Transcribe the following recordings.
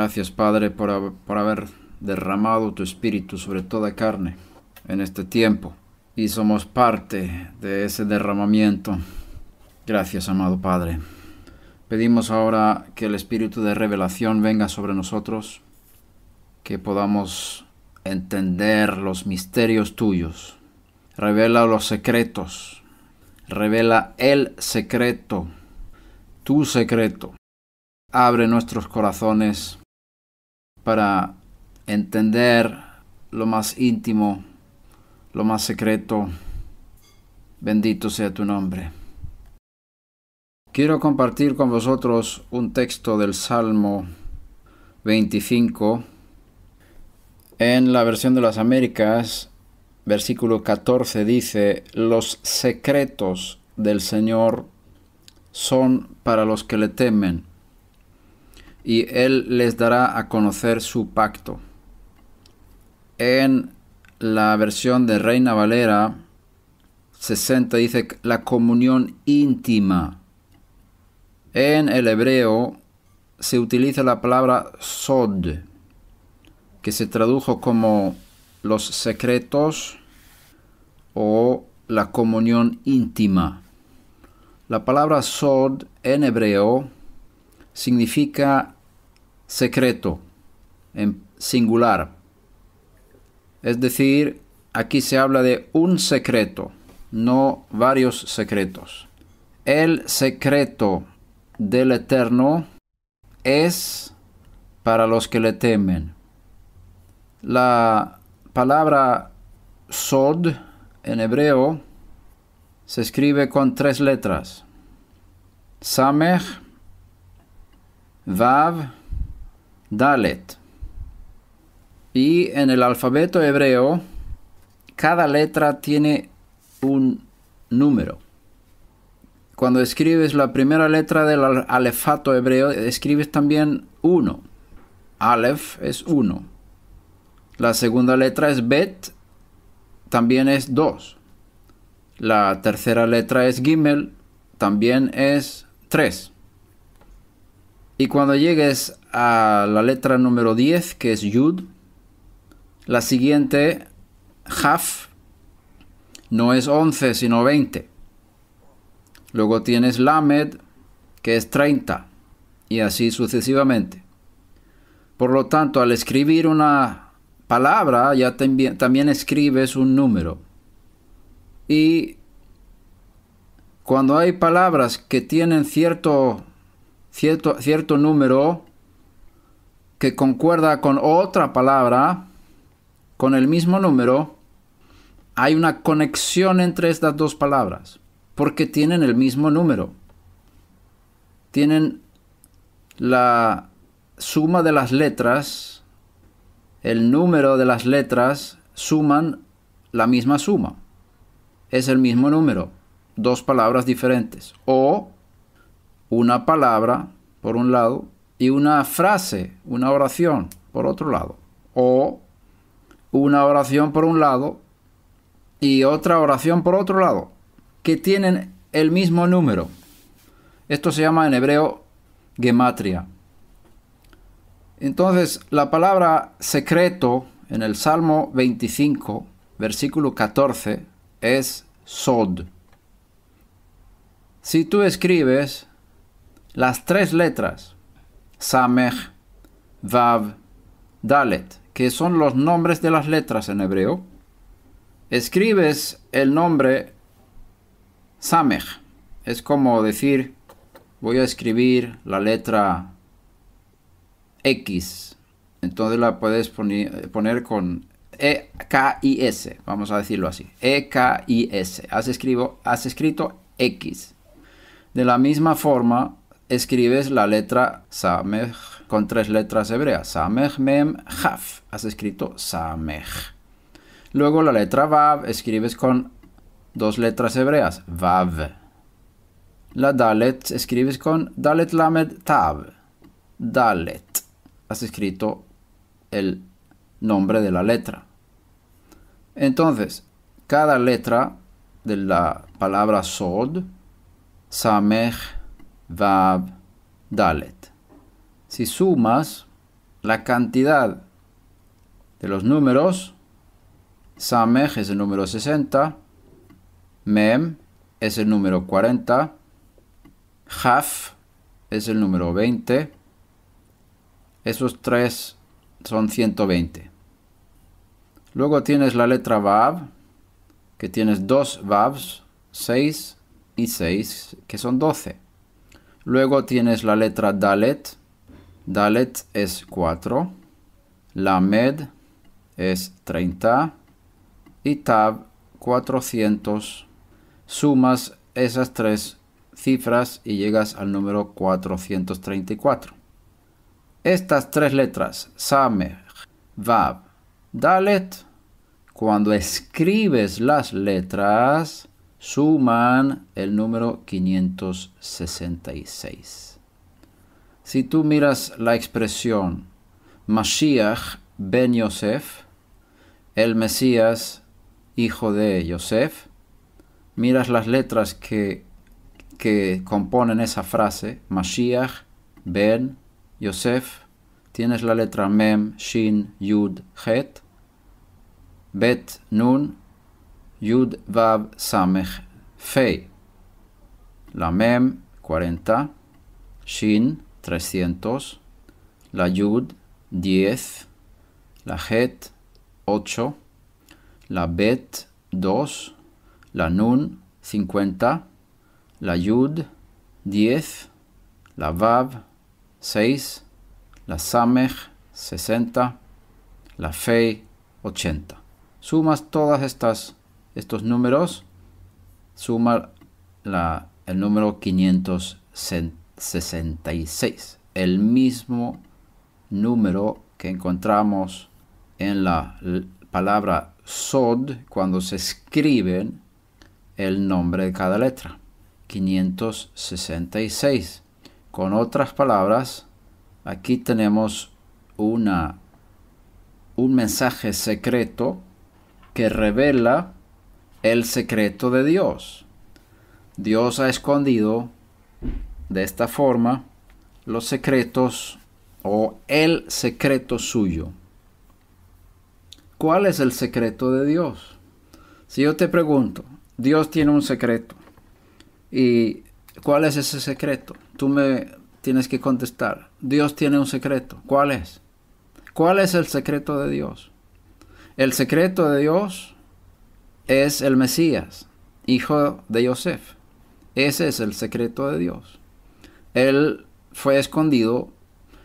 Gracias, Padre, por, haber derramado tu espíritu sobre toda carne en este tiempo. Y somos parte de ese derramamiento. Gracias, amado Padre. Pedimos ahora que el espíritu de revelación venga sobre nosotros, que podamos entender los misterios tuyos. Revela los secretos. Revela el secreto, tu secreto. Abre nuestros corazones para entender lo más íntimo, lo más secreto. Bendito sea tu nombre. Quiero compartir con vosotros un texto del Salmo 25 en la versión de las Américas. Versículo 14 dice, los secretos del Señor son para los que le temen y él les dará a conocer su pacto. En la versión de Reina Valera 60 dice la comunión íntima. En el hebreo se utiliza la palabra sod, que se tradujo como los secretos o la comunión íntima. La palabra sod en hebreo significa secreto en singular. Es decir, aquí se habla de un secreto, no varios secretos. El secreto del Eterno es para los que le temen. La palabra sod en hebreo se escribe con tres letras. Sameh Vav, Dalet. Y en el alfabeto hebreo, cada letra tiene un número. Cuando escribes la primera letra del alefato hebreo, escribes también 1. Alef es 1. La segunda letra es Bet, también es 2. La tercera letra es Gimel, también es 3. Y cuando llegues a la letra número 10, que es Yud, la siguiente, Haf, no es 11, sino 20. Luego tienes Lamed, que es 30, y así sucesivamente. Por lo tanto, al escribir una palabra, ya también escribes un número. Y cuando hay palabras que tienen cierto cierto, número que concuerda con otra palabra, con el mismo número, hay una conexión entre estas dos palabras, porque tienen el mismo número. Tienen la suma de las letras, el número de las letras suman la misma suma. Es el mismo número, dos palabras diferentes. O una palabra, por un lado, y una frase, una oración, por otro lado. O una oración por un lado y otra oración por otro lado, que tienen el mismo número. Esto se llama en hebreo gematria. Entonces, la palabra secreto en el Salmo 25, versículo 14, es sod. Si tú escribes las tres letras Samech, Vav, Dalet, que son los nombres de las letras en hebreo, escribes el nombre Samech. Es como decir, voy a escribir la letra X. Entonces la puedes poner con E-K-I-S, vamos a decirlo así. E-K-I-S. Has, has escrito X. De la misma forma, escribes la letra Samej con tres letras hebreas. Samej, Mem, Haf. Has escrito Samej. Luego la letra Vav escribes con dos letras hebreas. Vav. La Dalet escribes con Dalet Lamed Tav. Dalet. Has escrito el nombre de la letra. Entonces, cada letra de la palabra Sod, Samej, Vav, Dalet. Si sumas la cantidad de los números, Samej es el número 60, Mem es el número 40, Haf es el número 20, esos tres son 120. Luego tienes la letra Vav, que tienes dos Vavs, 6 y 6, que son 12. Luego tienes la letra Dalet. Dalet es 4. Lamed es 30. Y Tab 400. Sumas esas tres cifras y llegas al número 434. Estas tres letras, Sameh, Vav, Dalet, cuando escribes las letras, suman el número 566. Si tú miras la expresión Mashiach ben Yosef, el Mesías, hijo de Yosef, miras las letras que, que componen esa frase, Mashiach ben Yosef, tienes la letra Mem, Shin, Yud, Het, Bet, Nun, Yud Vav Samech Fei. La Mem 40, Shin 300, la Yud 10, la Het 8, la Bet 2, la Nun 50, la Yud 10, la Vav 6, la Samech 60, la Fei 80. Sumas todas estas estos números, suman el número 566, el mismo número que encontramos en la palabra sod cuando se escriben el nombre de cada letra. 566. Con otras palabras, aquí tenemos una, un mensaje secreto que revela el secreto de Dios. Dios ha escondido de esta forma los secretos o el secreto suyo. ¿Cuál es el secreto de Dios? Si yo te pregunto, Dios tiene un secreto. ¿Y cuál es ese secreto? Tú me tienes que contestar. Dios tiene un secreto. ¿Cuál es? ¿Cuál es el secreto de Dios? El secreto de Dios es el Mesías, hijo de Yosef. Ese es el secreto de Dios. Él fue escondido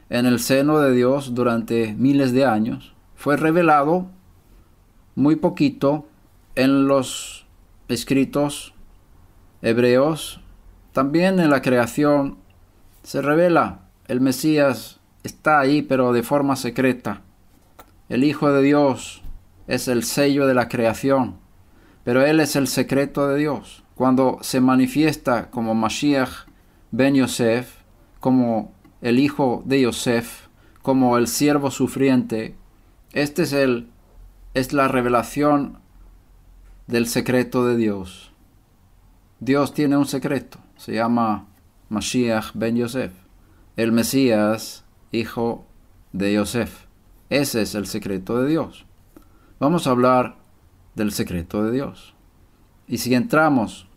en el seno de Dios durante miles de años. Fue revelado muy poquito en los escritos hebreos. También en la creación se revela el Mesías está ahí, pero de forma secreta. El Hijo de Dios es el sello de la creación. Pero Él es el secreto de Dios. Cuando se manifiesta como Mashiach ben Yosef, como el hijo de Yosef, como el siervo sufriente, este es el es la revelación del secreto de Dios. Dios tiene un secreto, se llama Mashiach ben Yosef, el Mesías, hijo de Yosef. Ese es el secreto de Dios. Vamos a hablar del secreto de Dios. Y si entramos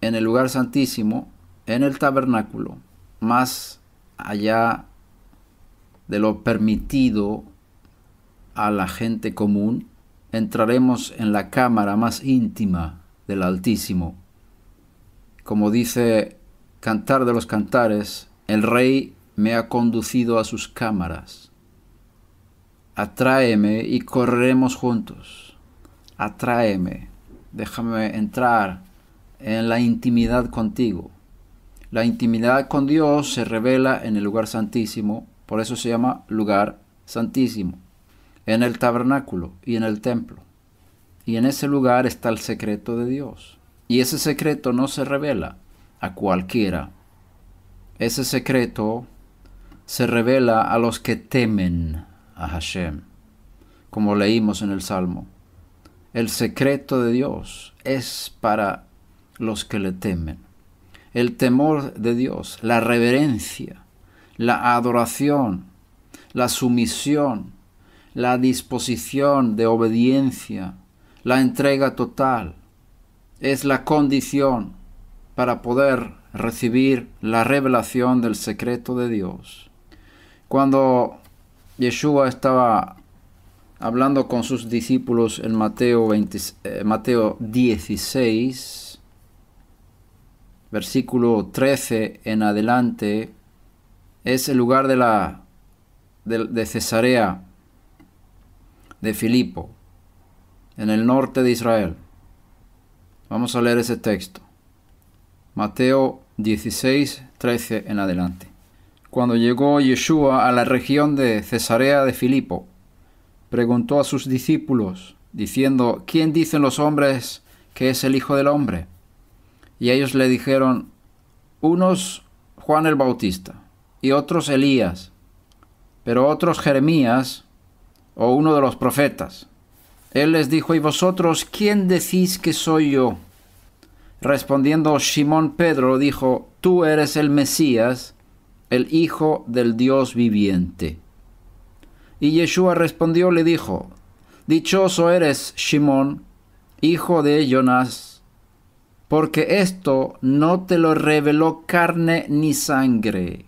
en el lugar santísimo, en el tabernáculo, más allá de lo permitido a la gente común, entraremos en la cámara más íntima del Altísimo. Como dice Cantar de los Cantares, el Rey me ha conducido a sus cámaras. Atráeme y corremos juntos atráeme, déjame entrar en la intimidad contigo. La intimidad con Dios se revela en el lugar santísimo, por eso se llama lugar santísimo, en el tabernáculo y en el templo. Y en ese lugar está el secreto de Dios. Y ese secreto no se revela a cualquiera. Ese secreto se revela a los que temen a Hashem, como leímos en el Salmo. El secreto de Dios es para los que le temen. El temor de Dios, la reverencia, la adoración, la sumisión, la disposición de obediencia, la entrega total, es la condición para poder recibir la revelación del secreto de Dios. Cuando Yeshua estaba hablando con sus discípulos en Mateo, eh, Mateo 16, versículo 13 en adelante, es el lugar de, la, de, de Cesarea de Filipo, en el norte de Israel. Vamos a leer ese texto. Mateo 16, 13 en adelante. Cuando llegó Yeshua a la región de Cesarea de Filipo, preguntó a sus discípulos, diciendo, ¿quién dicen los hombres que es el Hijo del Hombre? Y ellos le dijeron, unos Juan el Bautista, y otros Elías, pero otros Jeremías, o uno de los profetas. Él les dijo, ¿y vosotros quién decís que soy yo? Respondiendo Simón Pedro dijo, Tú eres el Mesías, el Hijo del Dios viviente. Y Yeshua respondió, le dijo, Dichoso eres, Simón, hijo de Jonás, porque esto no te lo reveló carne ni sangre,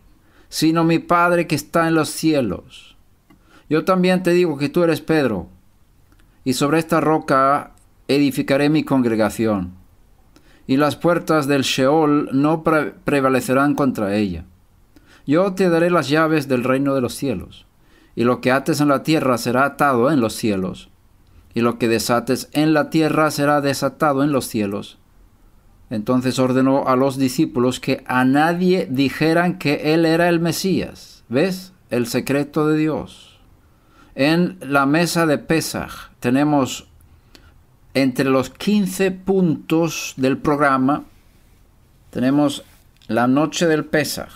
sino mi Padre que está en los cielos. Yo también te digo que tú eres Pedro, y sobre esta roca edificaré mi congregación, y las puertas del Sheol no prevalecerán contra ella. Yo te daré las llaves del reino de los cielos y lo que ates en la tierra será atado en los cielos, y lo que desates en la tierra será desatado en los cielos. Entonces ordenó a los discípulos que a nadie dijeran que él era el Mesías. ¿Ves? El secreto de Dios. En la mesa de Pesaj tenemos entre los 15 puntos del programa, tenemos la noche del Pesaj.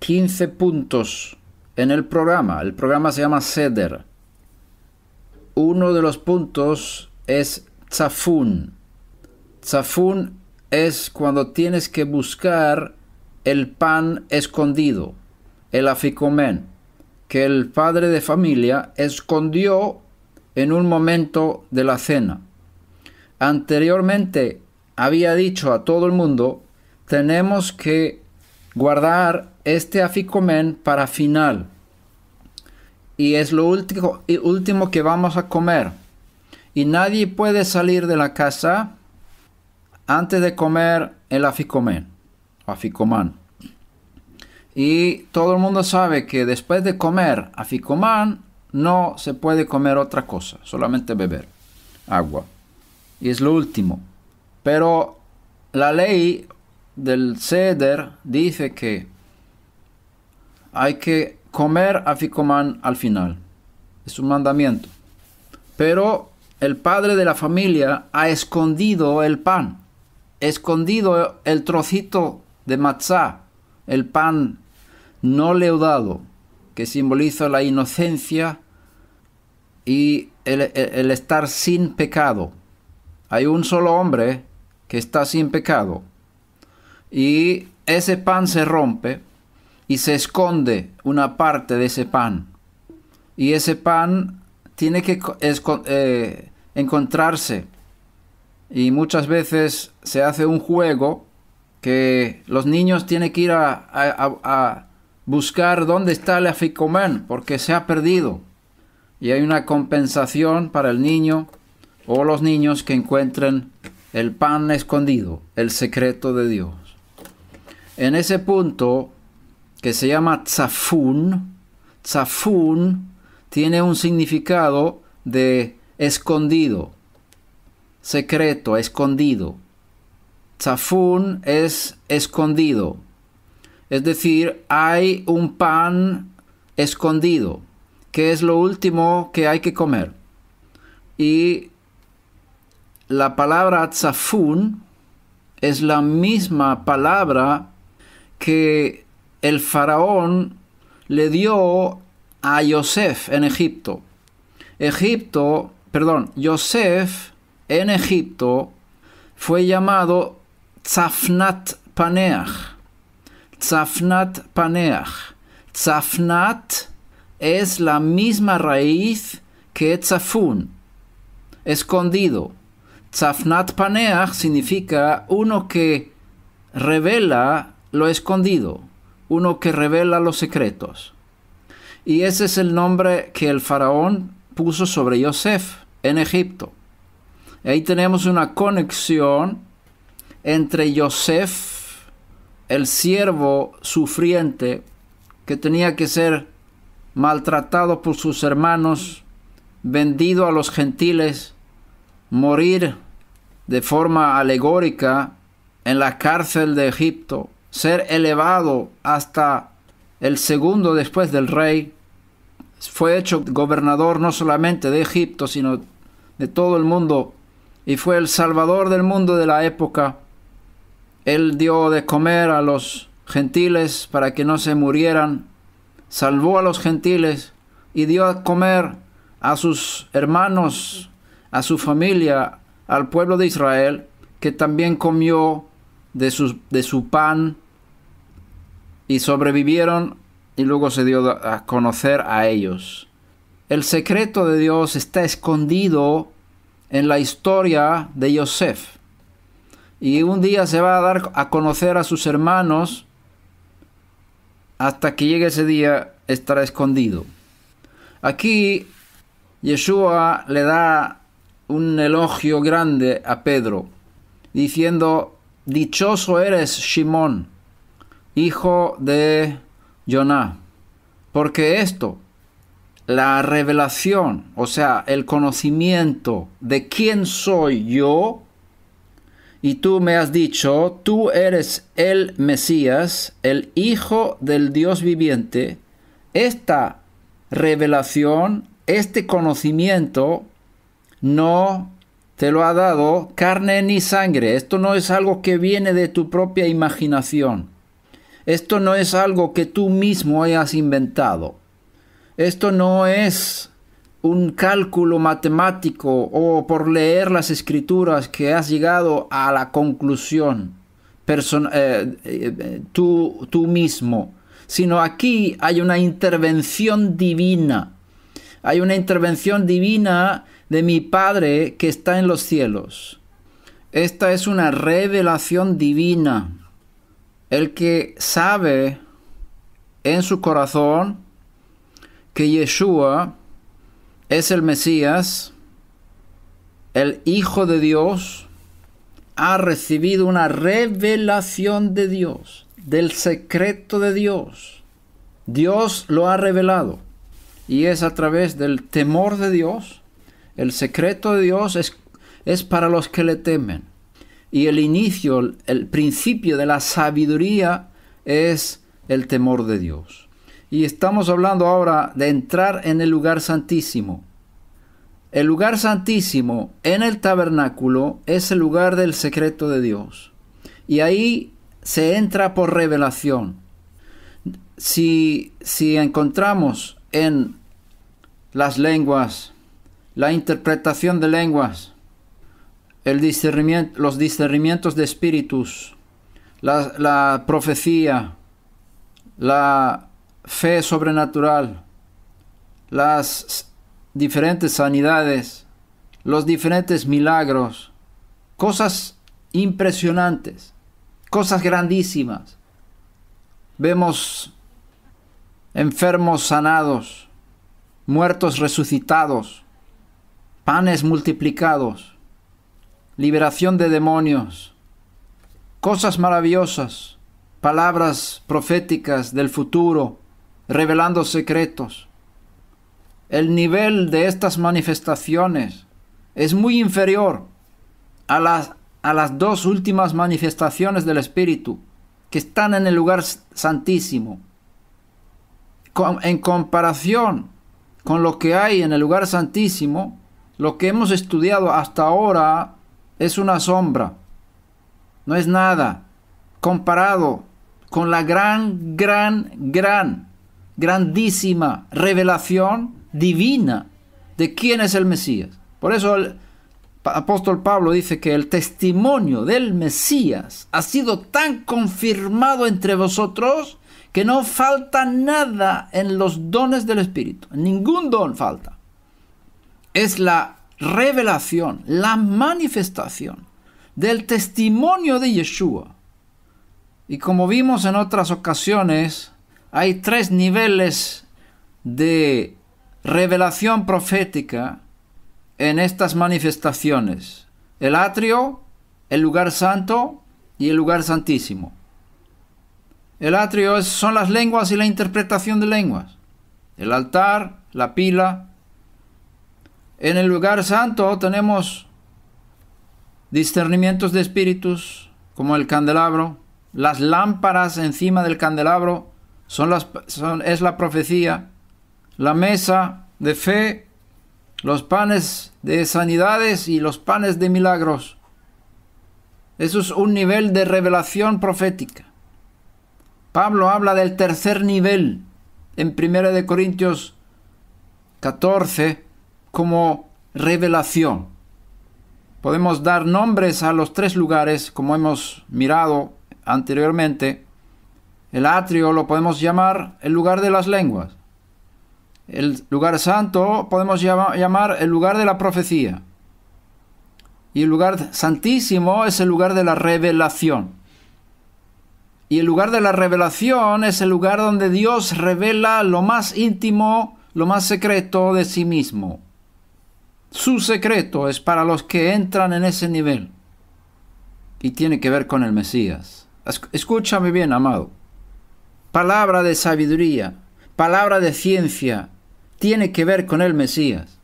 15 puntos en el programa. El programa se llama Ceder. Uno de los puntos es Tzafun. Zafun es cuando tienes que buscar el pan escondido, el aficomen, que el padre de familia escondió en un momento de la cena. Anteriormente había dicho a todo el mundo, tenemos que guardar este aficomen para final. Y es lo último, último que vamos a comer. Y nadie puede salir de la casa antes de comer el aficomen. Aficomán. Y todo el mundo sabe que después de comer aficomán no se puede comer otra cosa, solamente beber agua. Y es lo último. Pero la ley del ceder dice que hay que comer Ficomán al final. Es un mandamiento. Pero el padre de la familia ha escondido el pan, escondido el trocito de matzá, el pan no leudado, que simboliza la inocencia y el estar sin pecado. Hay un solo hombre que está sin pecado y ese pan se rompe se esconde una parte de ese pan. Y ese pan tiene que eh, encontrarse. Y muchas veces se hace un juego que los niños tienen que ir a, buscar dónde está el aficomen porque se ha perdido. Y hay una compensación para el niño o los niños que encuentren el pan escondido, el secreto de Dios. En ese punto que se llama Tzafun. Tzafun. tiene un significado de escondido, secreto, escondido. Tzafun es escondido, es decir, hay un pan escondido, que es lo último que hay que comer. Y la palabra Tzafun. es la misma palabra que el faraón le dio a Yosef en Egipto. Egipto, perdón, Yosef en Egipto fue llamado Zafnat Paneach. Zafnat Paneach. Zafnat es la misma raíz que Zafun, escondido. Zafnat Paneach significa uno que revela lo escondido uno que revela los secretos. Y ese es el nombre que el faraón puso sobre Yosef en Egipto. Ahí tenemos una conexión entre Yosef, el siervo sufriente, que tenía que ser maltratado por sus hermanos, vendido a los gentiles, morir de forma alegórica en la cárcel de Egipto, ser elevado hasta el segundo después del rey, fue hecho gobernador no solamente de Egipto, sino de todo el mundo, y fue el salvador del mundo de la época. Él dio de comer a los gentiles para que no se murieran, salvó a los gentiles y dio a comer a sus hermanos, a su familia, al pueblo de Israel, que también comió de su, de su pan y sobrevivieron y luego se dio a conocer a ellos. El secreto de Dios está escondido en la historia de Joseph. Y un día se va a dar a conocer a sus hermanos. Hasta que llegue ese día estará escondido. Aquí Yeshua le da un elogio grande a Pedro, diciendo, Dichoso eres, Simón, hijo de Jonah. Porque esto, la revelación, o sea, el conocimiento de quién soy yo, y tú me has dicho, tú eres el Mesías, el Hijo del Dios viviente, esta revelación, este conocimiento, no te lo ha dado carne ni sangre. Esto no es algo que viene de tu propia imaginación. Esto no es algo que tú mismo hayas inventado. Esto no es un cálculo matemático o por leer las escrituras que has llegado a la conclusión eh, eh, tú, tú mismo, sino aquí hay una intervención divina. Hay una intervención divina de mi Padre que está en los cielos. Esta es una revelación divina el que sabe en su corazón que Yeshua es el Mesías, el Hijo de Dios, ha recibido una revelación de Dios, del secreto de Dios. Dios lo ha revelado y es a través del temor de Dios. El secreto de Dios es, es para los que le temen y el inicio, el principio de la sabiduría es el temor de Dios. Y estamos hablando ahora de entrar en el lugar santísimo. El lugar santísimo en el tabernáculo es el lugar del secreto de Dios. Y ahí se entra por revelación. Si, si encontramos en las lenguas, la interpretación de lenguas, los discernimientos de espíritus, la profecía, la fe sobrenatural, las diferentes sanidades, los diferentes milagros, cosas impresionantes, cosas grandísimas. Vemos enfermos sanados, muertos resucitados, panes multiplicados, liberación de demonios, cosas maravillosas, palabras proféticas del futuro, revelando secretos. El nivel de estas manifestaciones es muy inferior a las, a las dos últimas manifestaciones del Espíritu que están en el lugar santísimo. en comparación con lo que hay en el lugar santísimo, lo que hemos estudiado hasta ahora es una sombra, no es nada comparado con la gran, gran, gran, grandísima revelación divina de quién es el Mesías. Por eso el apóstol Pablo dice que el testimonio del Mesías ha sido tan confirmado entre vosotros que no falta nada en los dones del Espíritu. Ningún don falta. Es la revelación, la manifestación del testimonio de Yeshua. Y como vimos en otras ocasiones, hay tres niveles de revelación profética en estas manifestaciones. El atrio, el lugar santo y el lugar santísimo. El atrio son las lenguas y la interpretación de lenguas. El altar, la pila, en el lugar santo tenemos discernimientos de espíritus, como el candelabro. Las lámparas encima del candelabro son las, es la profecía. La mesa de fe, los panes de sanidades y los panes de milagros. Eso es un nivel de revelación profética. Pablo habla del tercer nivel en 1 de Corintios 14, como revelación. Podemos dar nombres a los tres lugares, como hemos mirado anteriormente. El atrio lo podemos llamar el lugar de las lenguas. El lugar santo podemos llamar el lugar de la profecía. Y el lugar santísimo es el lugar de la revelación. Y el lugar de la revelación es el lugar donde Dios revela lo más íntimo, lo más secreto de sí mismo. Su secreto es para los que entran en ese nivel y tiene que ver con el Mesías. Escúchame bien, amado. Palabra de sabiduría, palabra de ciencia, tiene que ver con el Mesías.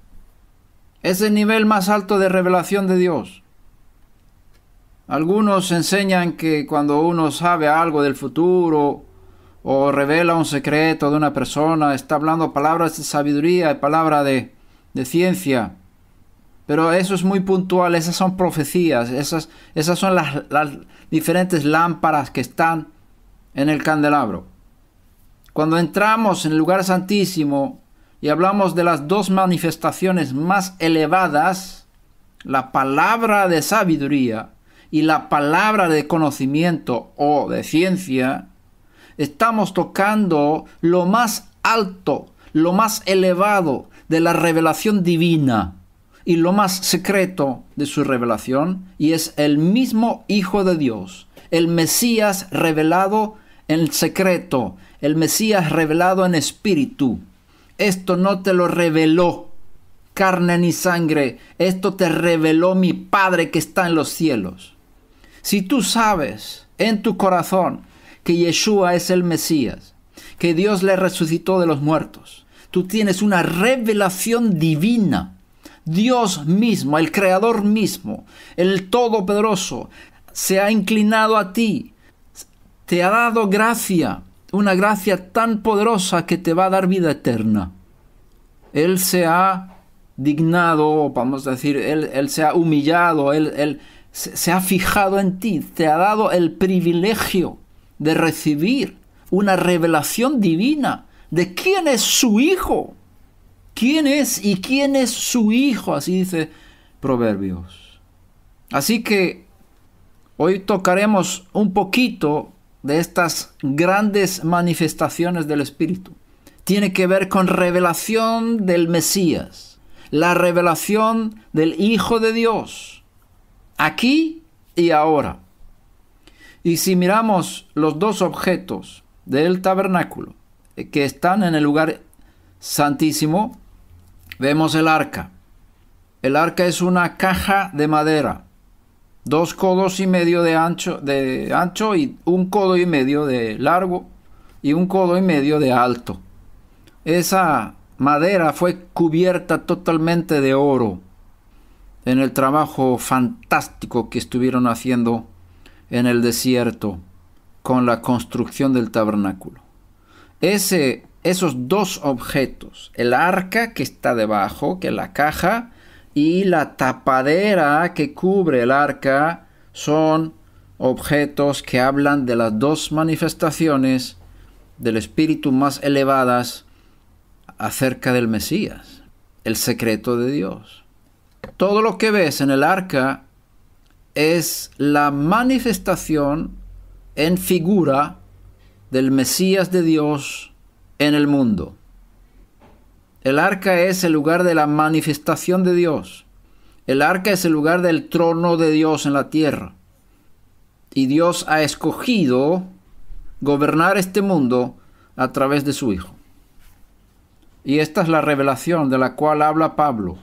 Es el nivel más alto de revelación de Dios. Algunos enseñan que cuando uno sabe algo del futuro o revela un secreto de una persona, está hablando palabras de sabiduría y palabra de, de ciencia. Pero eso es muy puntual, esas son profecías, esas, esas son las, las diferentes lámparas que están en el candelabro. Cuando entramos en el lugar santísimo y hablamos de las dos manifestaciones más elevadas, la palabra de sabiduría y la palabra de conocimiento o de ciencia, estamos tocando lo más alto, lo más elevado de la revelación divina y lo más secreto de su revelación y es el mismo Hijo de Dios, el Mesías revelado en secreto, el Mesías revelado en espíritu. Esto no te lo reveló carne ni sangre, esto te reveló mi Padre que está en los cielos. Si tú sabes en tu corazón que Yeshua es el Mesías, que Dios le resucitó de los muertos, tú tienes una revelación divina Dios mismo, el Creador mismo, el Todopoderoso, se ha inclinado a ti, te ha dado gracia, una gracia tan poderosa que te va a dar vida eterna. Él se ha dignado, vamos a decir, Él, se ha humillado, él, se ha fijado en ti, te ha dado el privilegio de recibir una revelación divina de quién es su Hijo. ¿Quién es y quién es su hijo? Así dice Proverbios. Así que hoy tocaremos un poquito de estas grandes manifestaciones del Espíritu. Tiene que ver con revelación del Mesías, la revelación del Hijo de Dios, aquí y ahora. Y si miramos los dos objetos del tabernáculo eh, que están en el lugar santísimo, Vemos el arca. El arca es una caja de madera, dos codos y medio de ancho, de ancho y un codo y medio de largo y un codo y medio de alto. Esa madera fue cubierta totalmente de oro en el trabajo fantástico que estuvieron haciendo en el desierto con la construcción del tabernáculo. Ese esos dos objetos, el arca que está debajo, que es la caja, y la tapadera que cubre el arca, son objetos que hablan de las dos manifestaciones del espíritu más elevadas acerca del Mesías, el secreto de Dios. Todo lo que ves en el arca es la manifestación en figura del Mesías de Dios en el mundo. El arca es el lugar de la manifestación de Dios. El arca es el lugar del trono de Dios en la tierra. Y Dios ha escogido gobernar este mundo a través de su Hijo. Y esta es la revelación de la cual habla Pablo.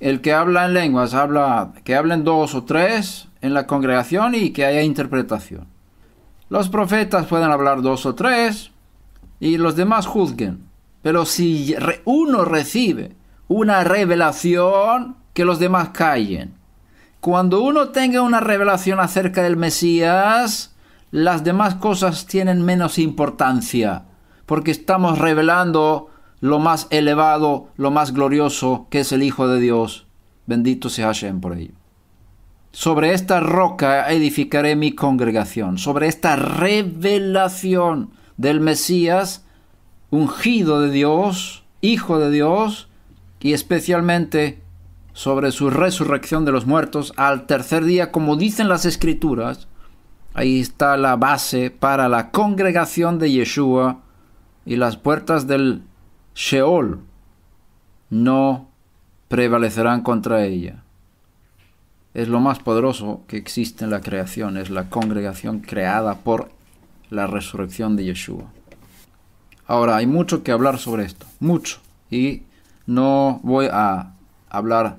El que habla en lenguas, habla, que hablen dos o tres en la congregación y que haya interpretación. Los profetas pueden hablar dos o tres, y los demás juzguen. Pero si uno recibe una revelación, que los demás callen. Cuando uno tenga una revelación acerca del Mesías, las demás cosas tienen menos importancia, porque estamos revelando lo más elevado, lo más glorioso, que es el Hijo de Dios. Bendito sea Hashem por ello. Sobre esta roca edificaré mi congregación, sobre esta revelación del Mesías, ungido de Dios, hijo de Dios, y especialmente sobre su resurrección de los muertos al tercer día, como dicen las escrituras. Ahí está la base para la congregación de Yeshua y las puertas del Sheol no prevalecerán contra ella. Es lo más poderoso que existe en la creación, es la congregación creada por la resurrección de Yeshua. Ahora, hay mucho que hablar sobre esto, mucho. Y no voy a hablar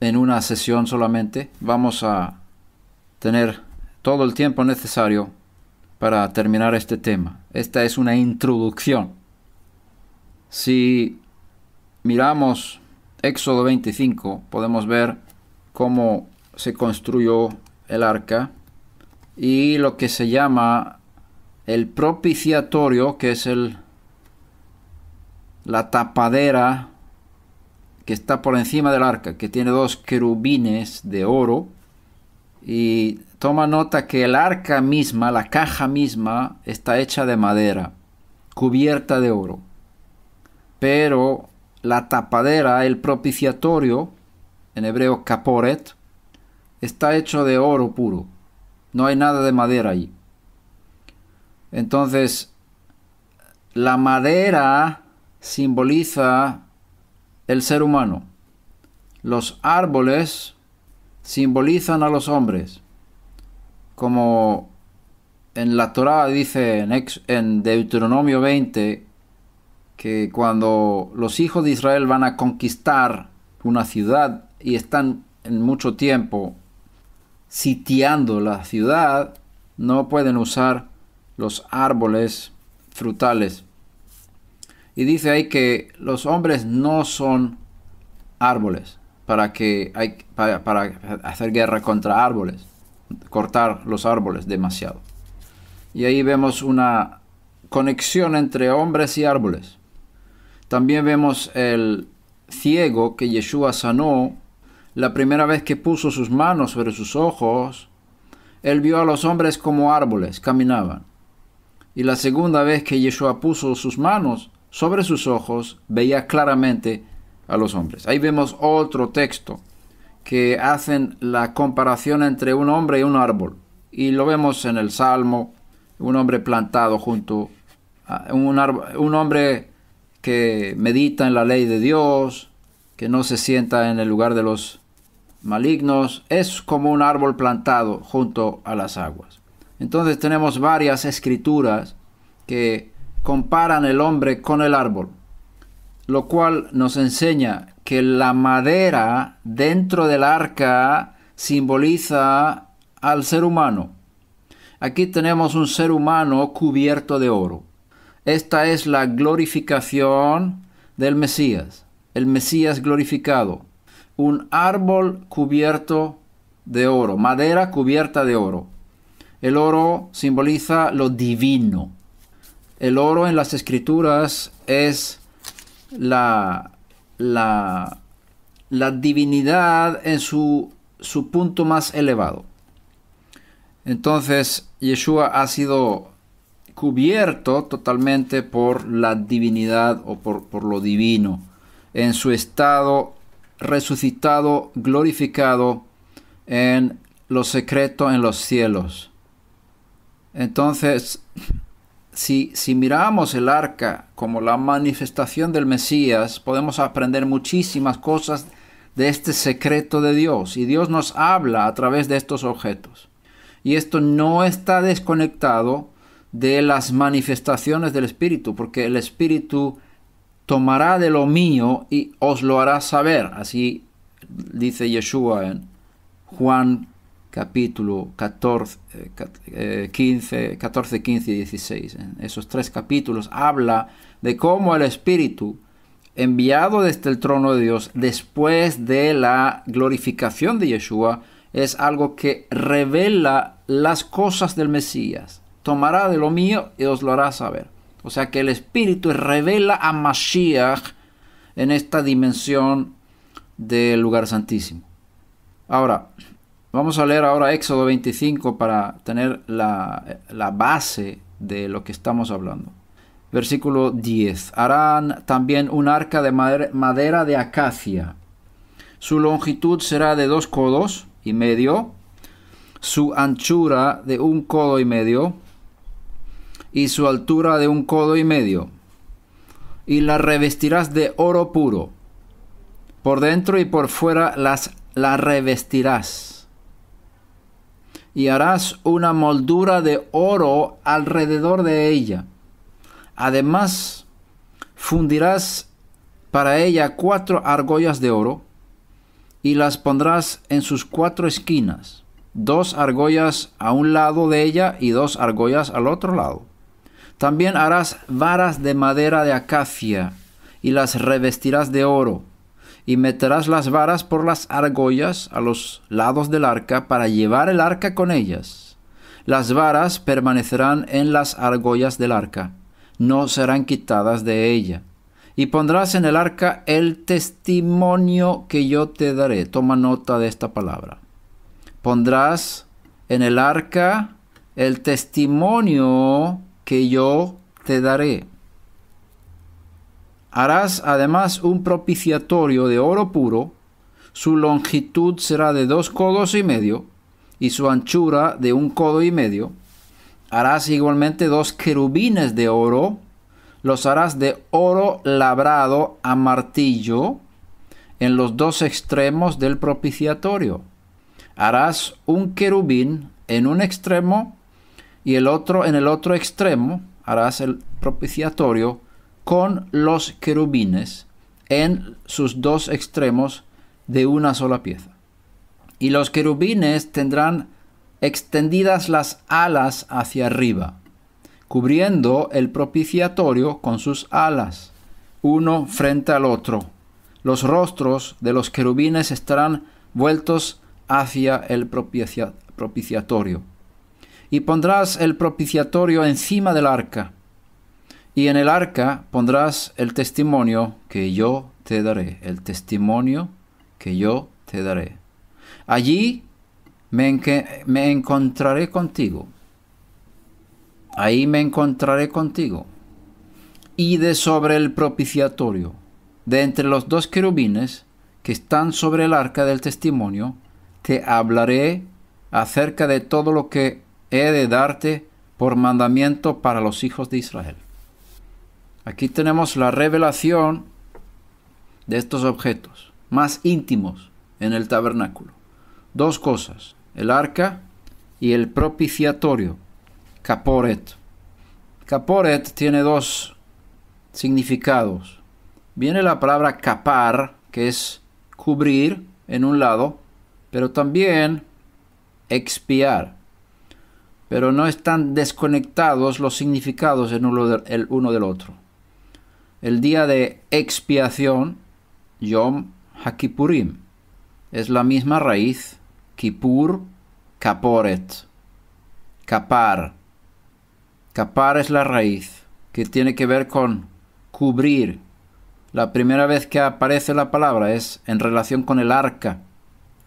en una sesión solamente. Vamos a tener todo el tiempo necesario para terminar este tema. Esta es una introducción. Si miramos Éxodo 25, podemos ver cómo se construyó el arca y lo que se llama el propiciatorio, que es el, la tapadera que está por encima del arca, que tiene dos querubines de oro. Y toma nota que el arca misma, la caja misma, está hecha de madera, cubierta de oro. Pero la tapadera, el propiciatorio, en hebreo caporet, está hecho de oro puro. No hay nada de madera ahí. Entonces, la madera simboliza el ser humano. Los árboles simbolizan a los hombres. Como en la Torá dice en, Deuteronomio 20 que cuando los hijos de Israel van a conquistar una ciudad y están en mucho tiempo sitiando la ciudad, no pueden usar los árboles frutales. Y dice ahí que los hombres no son árboles para, que hay, para, hacer guerra contra árboles, cortar los árboles demasiado. Y ahí vemos una conexión entre hombres y árboles. También vemos el ciego que Yeshua sanó la primera vez que puso sus manos sobre sus ojos, él vio a los hombres como árboles, caminaban. Y la segunda vez que Yeshua puso sus manos sobre sus ojos, veía claramente a los hombres. Ahí vemos otro texto que hacen la comparación entre un hombre y un árbol. Y lo vemos en el Salmo, un hombre plantado junto a un, un hombre que medita en la ley de Dios, que no se sienta en el lugar de los malignos, es como un árbol plantado junto a las aguas. Entonces tenemos varias escrituras que comparan el hombre con el árbol, lo cual nos enseña que la madera dentro del arca simboliza al ser humano. Aquí tenemos un ser humano cubierto de oro. Esta es la glorificación del Mesías, el Mesías glorificado, un árbol cubierto de oro, madera cubierta de oro. El oro simboliza lo divino. El oro en las escrituras es la, la, divinidad en su, punto más elevado. Entonces, Yeshua ha sido cubierto totalmente por la divinidad o por, por, lo divino en su estado resucitado, glorificado en lo secreto en los cielos. Entonces, si, si miramos el arca como la manifestación del Mesías, podemos aprender muchísimas cosas de este secreto de Dios. Y Dios nos habla a través de estos objetos. Y esto no está desconectado de las manifestaciones del Espíritu, porque el Espíritu tomará de lo mío y os lo hará saber. Así dice Yeshua en Juan capítulo 14, 15, 14, 15 y 16. En esos tres capítulos habla de cómo el Espíritu, enviado desde el trono de Dios después de la glorificación de Yeshua, es algo que revela las cosas del Mesías. Tomará de lo mío y os lo hará saber. O sea que el Espíritu revela a Mashiach en esta dimensión del lugar santísimo. Ahora, vamos a leer ahora Éxodo 25 para tener la, la base de lo que estamos hablando. Versículo 10. Harán también un arca de madera de acacia. Su longitud será de dos codos y medio, su anchura de un codo y medio, y su altura de un codo y medio, y la revestirás de oro puro. Por dentro y por fuera las la revestirás. Y harás una moldura de oro alrededor de ella. Además, fundirás para ella cuatro argollas de oro y las pondrás en sus cuatro esquinas, dos argollas a un lado de ella y dos argollas al otro lado. También harás varas de madera de acacia y las revestirás de oro y meterás las varas por las argollas a los lados del arca para llevar el arca con ellas. Las varas permanecerán en las argollas del arca, no serán quitadas de ella. Y pondrás en el arca el testimonio que yo te daré. Toma nota de esta palabra. Pondrás en el arca el testimonio que yo te daré. Harás además un propiciatorio de oro puro, su longitud será de dos codos y medio, y su anchura de un codo y medio. Harás igualmente dos querubines de oro, los harás de oro labrado a martillo en los dos extremos del propiciatorio. Harás un querubín en un extremo y el otro en el otro extremo harás el propiciatorio con los querubines en sus dos extremos de una sola pieza. Y los querubines tendrán extendidas las alas hacia arriba, cubriendo el propiciatorio con sus alas, uno frente al otro. Los rostros de los querubines estarán vueltos hacia el propiciatorio y pondrás el propiciatorio encima del arca, y en el arca pondrás el testimonio que yo te daré, el testimonio que yo te daré. Allí me, encontraré contigo, ahí me encontraré contigo, y de sobre el propiciatorio, de entre los dos querubines que están sobre el arca del testimonio, te hablaré acerca de todo lo que he de darte por mandamiento para los hijos de Israel. Aquí tenemos la revelación de estos objetos más íntimos en el tabernáculo. Dos cosas, el arca y el propiciatorio, caporet. Caporet tiene dos significados. Viene la palabra capar, que es cubrir en un lado, pero también expiar, pero no están desconectados los significados uno el uno del otro. El día de expiación, Yom Hakipurim, es la misma raíz, Kippur, Kaporet, Kapar. Kapar es la raíz, que tiene que ver con cubrir. La primera vez que aparece la palabra es en relación con el arca,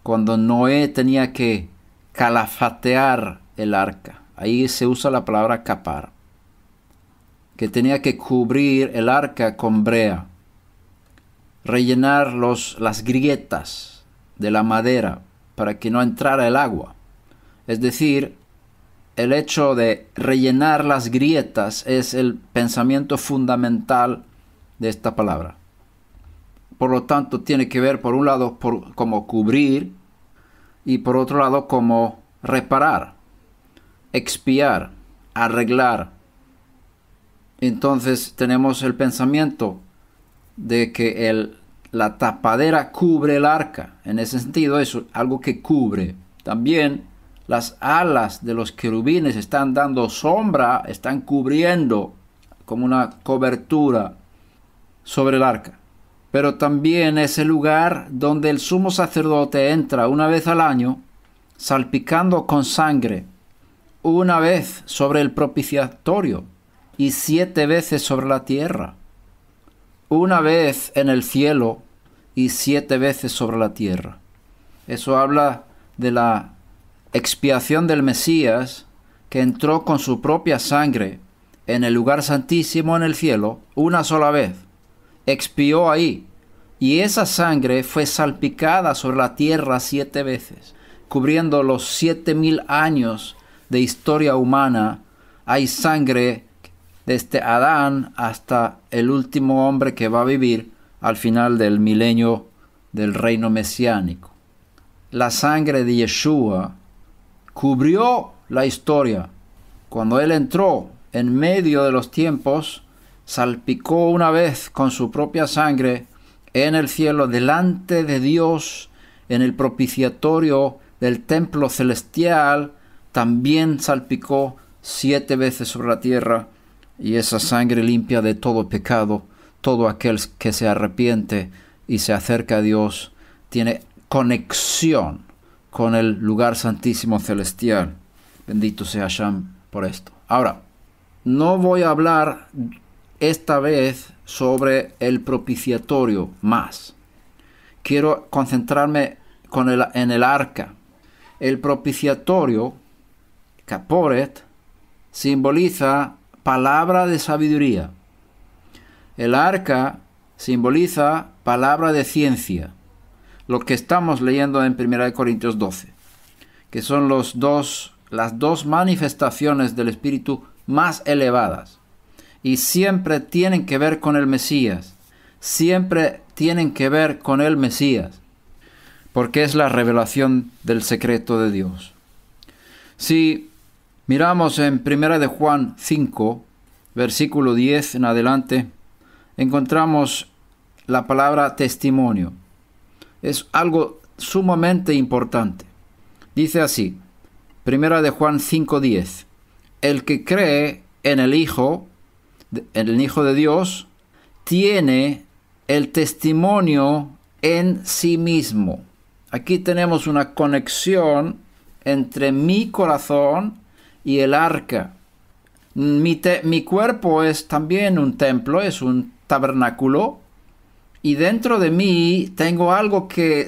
cuando Noé tenía que calafatear el arca. Ahí se usa la palabra capar, que tenía que cubrir el arca con brea, rellenar los, las grietas de la madera para que no entrara el agua. Es decir, el hecho de rellenar las grietas es el pensamiento fundamental de esta palabra. Por lo tanto, tiene que ver, por un lado, por, como cubrir y por otro lado, como reparar expiar, arreglar. Entonces tenemos el pensamiento de que el, la tapadera cubre el arca. En ese sentido es algo que cubre. También las alas de los querubines están dando sombra, están cubriendo como una cobertura sobre el arca. Pero también es el lugar donde el sumo sacerdote entra una vez al año salpicando con sangre una vez sobre el propiciatorio y siete veces sobre la tierra, una vez en el cielo y siete veces sobre la tierra. Eso habla de la expiación del Mesías que entró con su propia sangre en el lugar santísimo en el cielo una sola vez. Expió ahí y esa sangre fue salpicada sobre la tierra siete veces, cubriendo los siete mil años de historia humana hay sangre desde Adán hasta el último hombre que va a vivir al final del milenio del reino mesiánico. La sangre de Yeshua cubrió la historia. Cuando Él entró en medio de los tiempos, salpicó una vez con su propia sangre en el cielo delante de Dios, en el propiciatorio del templo celestial, también salpicó siete veces sobre la tierra, y esa sangre limpia de todo pecado, todo aquel que se arrepiente y se acerca a Dios, tiene conexión con el lugar santísimo celestial. Bendito sea Hashem por esto. Ahora, no voy a hablar esta vez sobre el propiciatorio más. Quiero concentrarme con en el arca. El propiciatorio Caporet, simboliza palabra de sabiduría. El arca simboliza palabra de ciencia, lo que estamos leyendo en 1 Corintios 12, que son los dos, las dos manifestaciones del Espíritu más elevadas y siempre tienen que ver con el Mesías, siempre tienen que ver con el Mesías, porque es la revelación del secreto de Dios. Si Miramos en Primera de Juan 5, versículo 10 en adelante, encontramos la palabra testimonio. Es algo sumamente importante. Dice así, Primera de Juan 10. El que cree en el Hijo, en el Hijo de Dios, tiene el testimonio en sí mismo. Aquí tenemos una conexión entre mi corazón y el arca. Mi, cuerpo es también un templo, es un tabernáculo, y dentro de mí tengo algo que,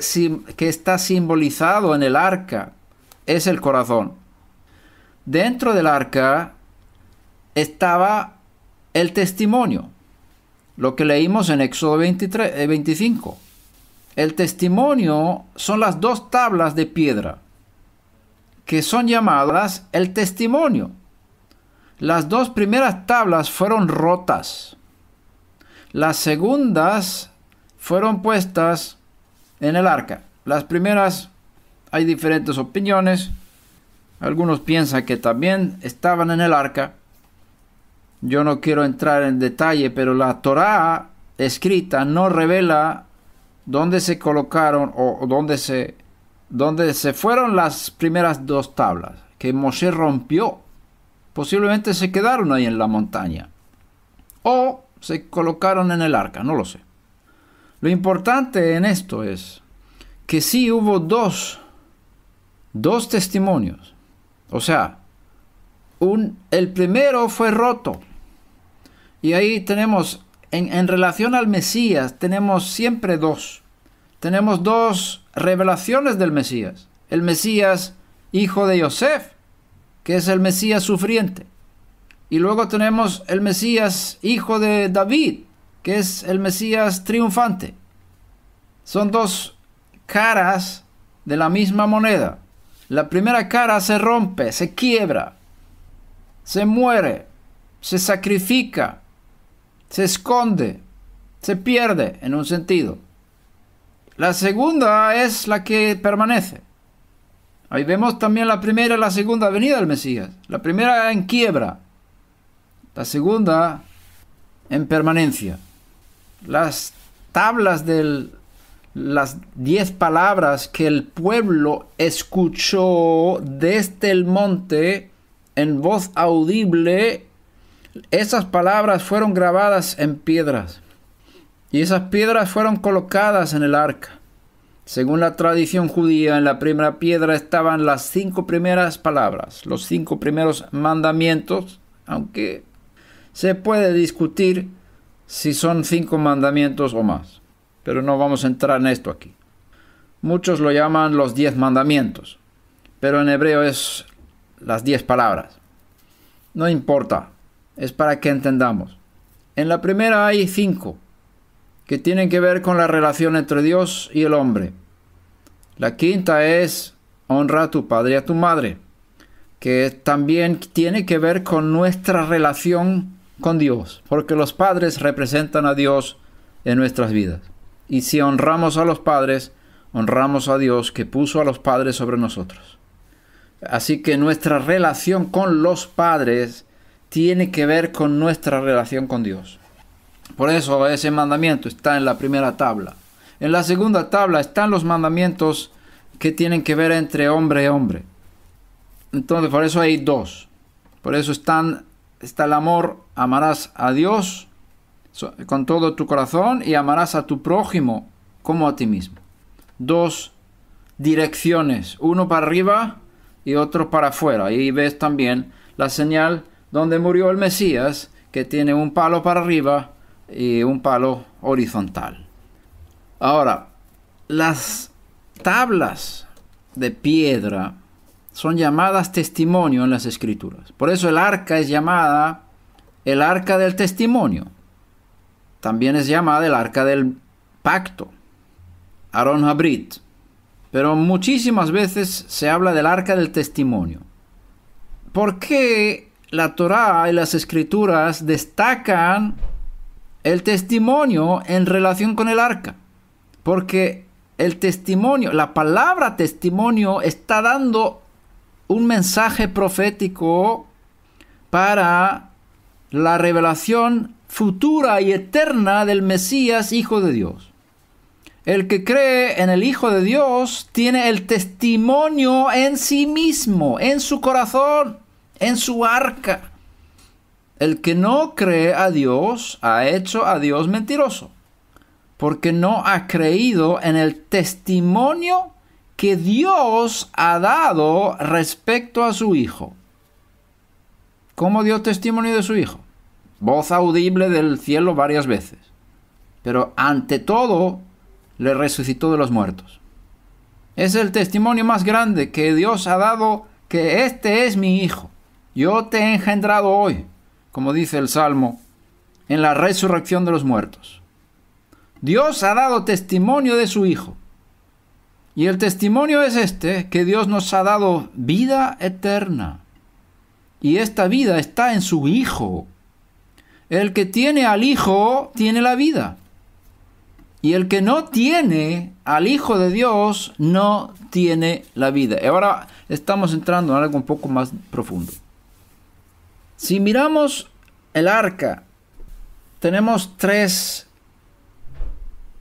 está simbolizado en el arca, es el corazón. Dentro del arca estaba el testimonio, lo que leímos en Éxodo 23, 25. Eh, el testimonio son las dos tablas de piedra que son llamadas el testimonio. Las dos primeras tablas fueron rotas. Las segundas fueron puestas en el arca. Las primeras hay diferentes opiniones. Algunos piensan que también estaban en el arca. Yo no quiero entrar en detalle, pero la Torá escrita no revela dónde se colocaron o dónde se donde se fueron las primeras dos tablas que Moshe rompió. Posiblemente se quedaron ahí en la montaña. O se colocaron en el arca, no lo sé. Lo importante en esto es que sí hubo dos, dos testimonios. O sea, un, el primero fue roto. Y ahí tenemos, en relación al Mesías, tenemos siempre dos tenemos dos revelaciones del Mesías. El Mesías hijo de Yosef, que es el Mesías sufriente. Y luego tenemos el Mesías hijo de David, que es el Mesías triunfante. Son dos caras de la misma moneda. La primera cara se rompe, se quiebra, se muere, se sacrifica, se esconde, se pierde en un sentido. La segunda es la que permanece. Ahí vemos también la primera y la segunda venida del Mesías. La primera en quiebra. La segunda en permanencia. Las tablas de las diez palabras que el pueblo escuchó desde el monte en voz audible, esas palabras fueron grabadas en piedras. Y esas piedras fueron colocadas en el arca. Según la tradición judía, en la primera piedra estaban las cinco primeras palabras, los cinco primeros mandamientos, aunque se puede discutir si son cinco mandamientos o más, pero no vamos a entrar en esto aquí. Muchos lo llaman los diez mandamientos, pero en hebreo es las diez palabras. No importa, es para que entendamos. En la primera hay cinco, que tienen que ver con la relación entre Dios y el hombre. La quinta es honra a tu padre y a tu madre, que también tiene que ver con nuestra relación con Dios, porque los padres representan a Dios en nuestras vidas. Y si honramos a los padres, honramos a Dios que puso a los padres sobre nosotros. Así que nuestra relación con los padres tiene que ver con nuestra relación con Dios. Por eso ese mandamiento está en la primera tabla. En la segunda tabla están los mandamientos que tienen que ver entre hombre y hombre. Entonces, por eso hay dos. Por eso están, está el amor, amarás a Dios con todo tu corazón y amarás a tu prójimo como a ti mismo. Dos direcciones, uno para arriba y otro para afuera. Y ves también la señal donde murió el Mesías, que tiene un palo para arriba y un palo horizontal. Ahora, las tablas de piedra son llamadas testimonio en las escrituras. Por eso el arca es llamada el arca del testimonio. También es llamada el arca del pacto, ...Aron Habrit. Pero muchísimas veces se habla del arca del testimonio. ¿Por qué la Torá y las escrituras destacan el testimonio en relación con el arca. Porque el testimonio, la palabra testimonio está dando un mensaje profético para la revelación futura y eterna del Mesías, Hijo de Dios. El que cree en el Hijo de Dios tiene el testimonio en sí mismo, en su corazón, en su arca. El que no cree a Dios ha hecho a Dios mentiroso, porque no ha creído en el testimonio que Dios ha dado respecto a su Hijo. ¿Cómo dio testimonio de su Hijo? Voz audible del cielo varias veces. Pero ante todo, le resucitó de los muertos. Es el testimonio más grande que Dios ha dado que este es mi Hijo. Yo te he engendrado hoy como dice el Salmo, en la resurrección de los muertos. Dios ha dado testimonio de su Hijo. Y el testimonio es este, que Dios nos ha dado vida eterna. Y esta vida está en su Hijo. El que tiene al Hijo tiene la vida. Y el que no tiene al Hijo de Dios no tiene la vida. Y ahora estamos entrando en algo un poco más profundo. Si miramos el arca, tenemos tres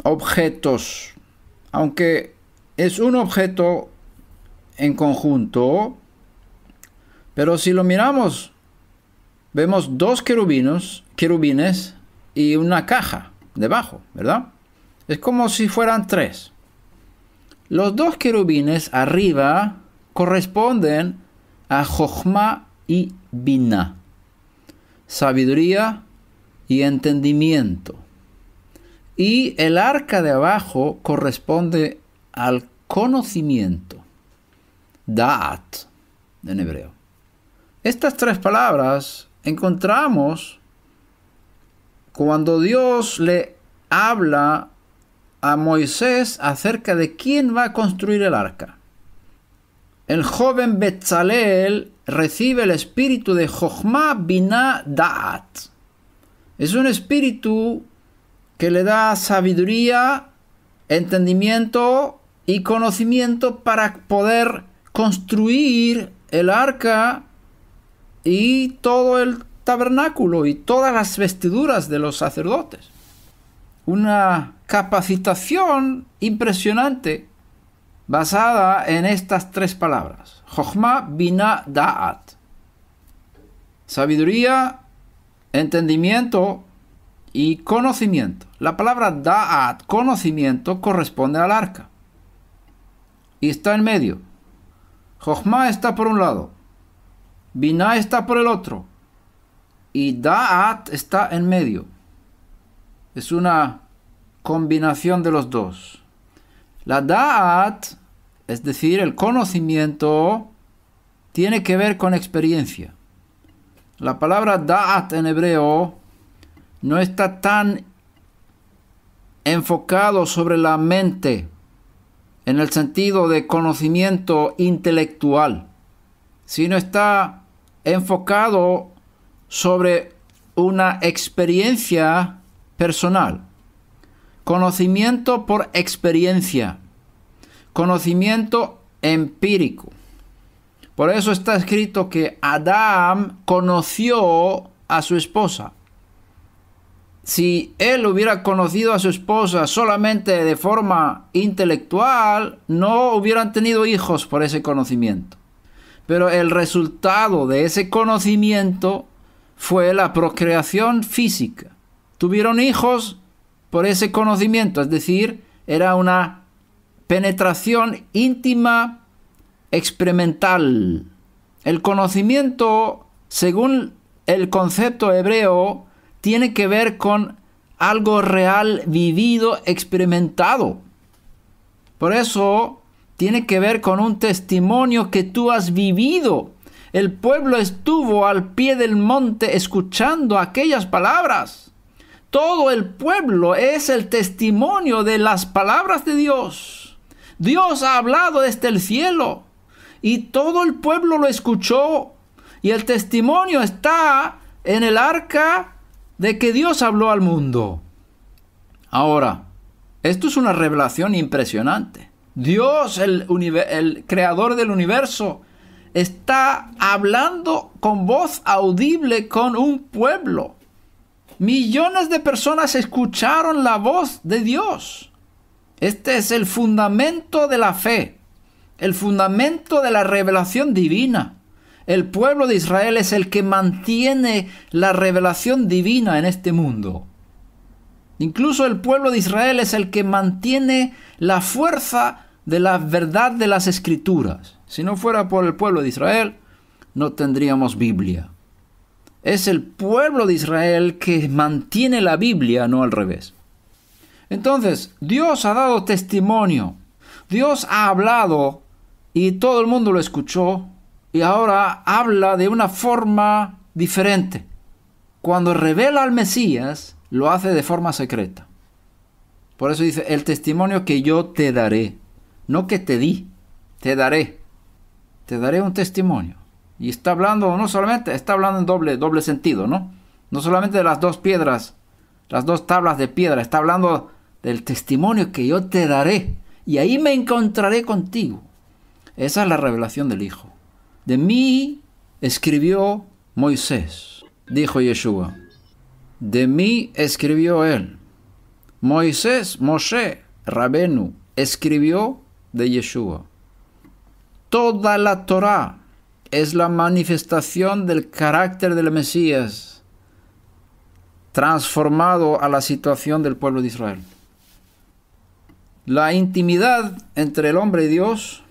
objetos, aunque es un objeto en conjunto, pero si lo miramos, vemos dos querubinos, querubines y una caja debajo, ¿verdad? Es como si fueran tres. Los dos querubines arriba corresponden a Jochma y Binah sabiduría y entendimiento. Y el arca de abajo corresponde al conocimiento, Da'at en hebreo. Estas tres palabras encontramos cuando Dios le habla a Moisés acerca de quién va a construir el arca. El joven Bezalel recibe el espíritu de Jochma Binah Da'at. Es un espíritu que le da sabiduría, entendimiento y conocimiento para poder construir el arca y todo el tabernáculo y todas las vestiduras de los sacerdotes. Una capacitación impresionante basada en estas tres palabras. Jochma bina da'at. Sabiduría, entendimiento y conocimiento. La palabra da'at, conocimiento, corresponde al arca. Y está en medio. Jochma está por un lado. Binah está por el otro. Y Da'at está en medio. Es una combinación de los dos. La da'at, es decir, el conocimiento, tiene que ver con experiencia. La palabra da'at en hebreo no está tan enfocado sobre la mente en el sentido de conocimiento intelectual, sino está enfocado sobre una experiencia personal. Conocimiento por experiencia. Conocimiento empírico. Por eso está escrito que Adam conoció a su esposa. Si él hubiera conocido a su esposa solamente de forma intelectual, no hubieran tenido hijos por ese conocimiento. Pero el resultado de ese conocimiento fue la procreación física. Tuvieron hijos por ese conocimiento, es decir, era una penetración íntima experimental. El conocimiento, según el concepto hebreo, tiene que ver con algo real, vivido, experimentado. Por eso, tiene que ver con un testimonio que tú has vivido. El pueblo estuvo al pie del monte escuchando aquellas palabras. Todo el pueblo es el testimonio de las palabras de Dios. Dios ha hablado desde el cielo y todo el pueblo lo escuchó. Y el testimonio está en el arca de que Dios habló al mundo. Ahora, esto es una revelación impresionante. Dios, el, creador del universo, está hablando con voz audible con un pueblo. Millones de personas escucharon la voz de Dios. Este es el fundamento de la fe, el fundamento de la revelación divina. El pueblo de Israel es el que mantiene la revelación divina en este mundo. Incluso el pueblo de Israel es el que mantiene la fuerza de la verdad de las escrituras. Si no fuera por el pueblo de Israel, no tendríamos Biblia. Es el pueblo de Israel que mantiene la Biblia, no al revés. Entonces, Dios ha dado testimonio, Dios ha hablado y todo el mundo lo escuchó y ahora habla de una forma diferente. Cuando revela al Mesías, lo hace de forma secreta. Por eso dice, el testimonio que yo te daré, no que te di, te daré, te daré un testimonio. Y está hablando, no solamente, está hablando en doble, doble sentido, ¿no? No solamente de las dos piedras, las dos tablas de piedra, está hablando del testimonio que yo te daré. Y ahí me encontraré contigo. Esa es la revelación del Hijo. De mí escribió Moisés, dijo Yeshua. De mí escribió él. Moisés, Moshe, Rabenu, escribió de Yeshua. Toda la Torah es la manifestación del carácter del Mesías transformado a la situación del pueblo de Israel. La intimidad entre el hombre y Dios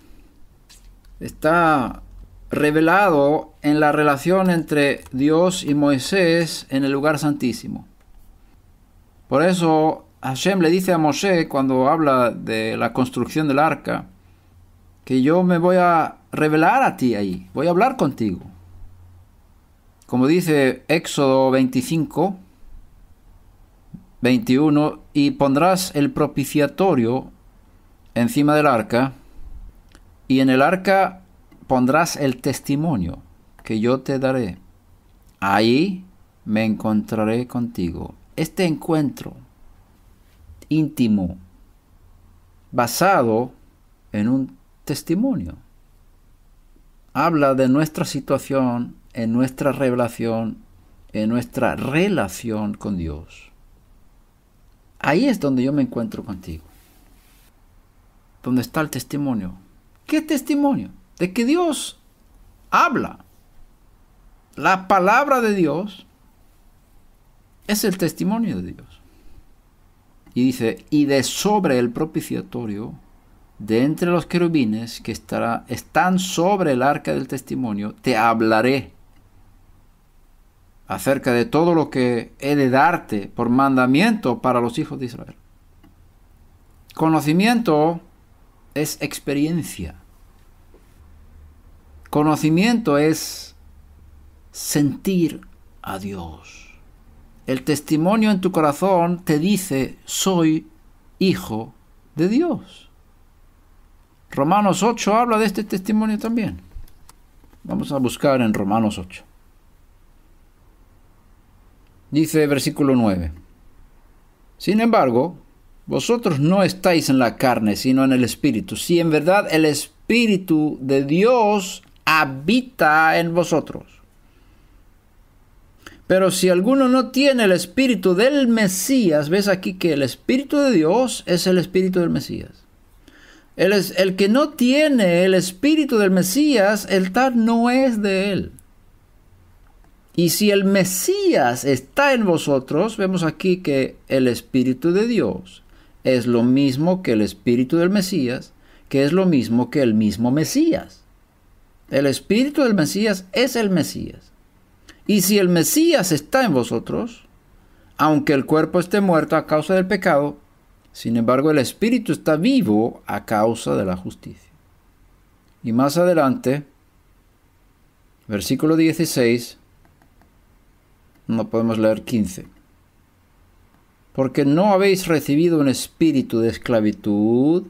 está revelado en la relación entre Dios y Moisés en el lugar santísimo. Por eso Hashem le dice a Moisés cuando habla de la construcción del arca, que yo me voy a revelar a ti ahí, voy a hablar contigo. Como dice Éxodo 25, 21, y pondrás el propiciatorio encima del arca, y en el arca pondrás el testimonio que yo te daré. Ahí me encontraré contigo. Este encuentro íntimo, basado en un testimonio. Habla de nuestra situación, en nuestra revelación, en nuestra relación con Dios. Ahí es donde yo me encuentro contigo. Donde está el testimonio. ¿Qué testimonio? De que Dios habla. La palabra de Dios es el testimonio de Dios. Y dice, y de sobre el propiciatorio de entre los querubines que estará, están sobre el arca del testimonio, te hablaré acerca de todo lo que he de darte por mandamiento para los hijos de Israel. Conocimiento es experiencia. Conocimiento es sentir a Dios. El testimonio en tu corazón te dice, soy hijo de Dios. Romanos 8 habla de este testimonio también. Vamos a buscar en Romanos 8. Dice versículo 9. Sin embargo, vosotros no estáis en la carne, sino en el Espíritu. Si en verdad el Espíritu de Dios habita en vosotros. Pero si alguno no tiene el Espíritu del Mesías, ves aquí que el Espíritu de Dios es el Espíritu del Mesías. El, que no tiene el espíritu del Mesías, el tal no es de él. Y si el Mesías está en vosotros, vemos aquí que el Espíritu de Dios es lo mismo que el Espíritu del Mesías, que es lo mismo que el mismo Mesías. El Espíritu del Mesías es el Mesías. Y si el Mesías está en vosotros, aunque el cuerpo esté muerto a causa del pecado, sin embargo, el espíritu está vivo a causa de la justicia. Y más adelante, versículo 16, no podemos leer 15. Porque no habéis recibido un espíritu de esclavitud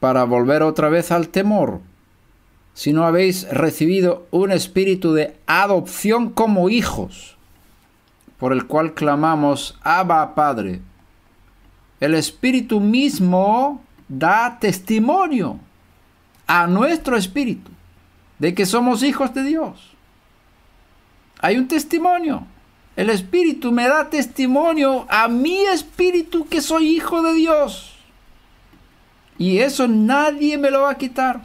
para volver otra vez al temor, sino habéis recibido un espíritu de adopción como hijos, por el cual clamamos, Abba Padre el Espíritu mismo da testimonio a nuestro espíritu de que somos hijos de Dios. Hay un testimonio. El Espíritu me da testimonio a mi espíritu que soy hijo de Dios. Y eso nadie me lo va a quitar.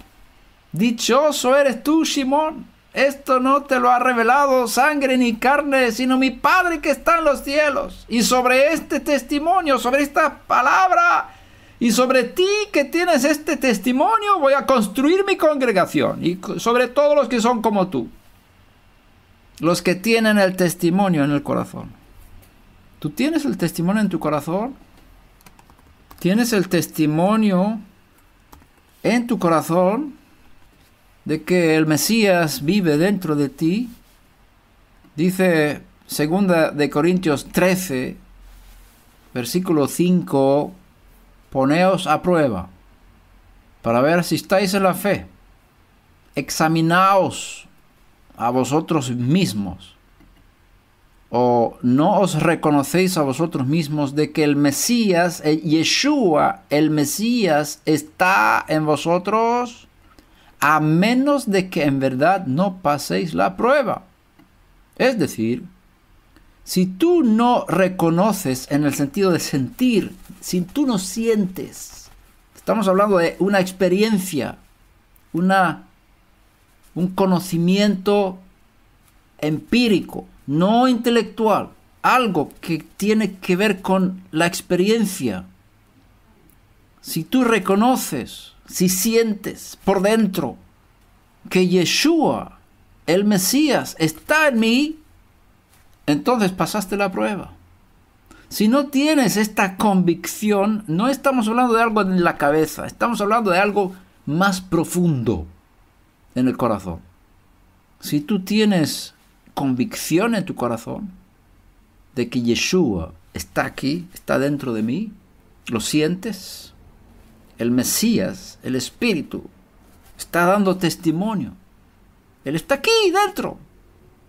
Dichoso eres tú, Simón, esto no te lo ha revelado sangre ni carne, sino mi Padre que está en los cielos. Y sobre este testimonio, sobre esta palabra, y sobre ti que tienes este testimonio, voy a construir mi congregación. Y sobre todos los que son como tú. Los que tienen el testimonio en el corazón. ¿Tú tienes el testimonio en tu corazón? ¿Tienes el testimonio en tu corazón? de que el Mesías vive dentro de ti, dice segunda de Corintios 13, versículo 5, poneos a prueba para ver si estáis en la fe. Examinaos a vosotros mismos. O no os reconocéis a vosotros mismos de que el Mesías, eh, Yeshua, el Mesías está en vosotros a menos de que en verdad no paséis la prueba. Es decir, si tú no reconoces en el sentido de sentir, si tú no sientes, estamos hablando de una experiencia, una, un conocimiento empírico, no intelectual, algo que tiene que ver con la experiencia. Si tú reconoces si sientes por dentro que Yeshua, el Mesías, está en mí, entonces pasaste la prueba. Si no tienes esta convicción, no estamos hablando de algo en la cabeza, estamos hablando de algo más profundo en el corazón. Si tú tienes convicción en tu corazón de que Yeshua está aquí, está dentro de mí, lo sientes, el Mesías, el Espíritu, está dando testimonio. Él está aquí dentro.